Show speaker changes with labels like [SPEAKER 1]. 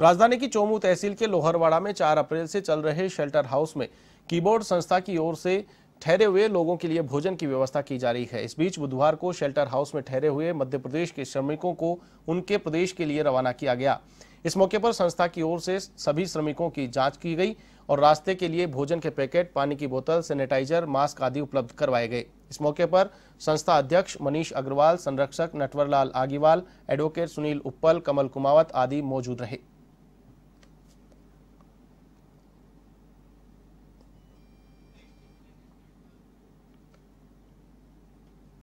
[SPEAKER 1] राजधानी की चोमू तहसील के लोहरवाड़ा में 4 अप्रैल से चल रहे शेल्टर हाउस में कीबोर्ड संस्था की ओर से ठहरे हुए लोगों के लिए भोजन की व्यवस्था की जा रही है इस बीच बुधवार को शेल्टर हाउस में ठहरे हुए मध्य प्रदेश के श्रमिकों को उनके प्रदेश के लिए रवाना किया गया इस मौके पर संस्था की ओर से सभी श्रमिकों की जाँच की गई और रास्ते के लिए भोजन के पैकेट पानी की बोतल सैनिटाइजर मास्क आदि उपलब्ध करवाए गए इस मौके पर संस्था अध्यक्ष मनीष अग्रवाल संरक्षक नटवरलाल आगीवाल एडवोकेट सुनील उप्पल कमल कुमावत आदि मौजूद रहे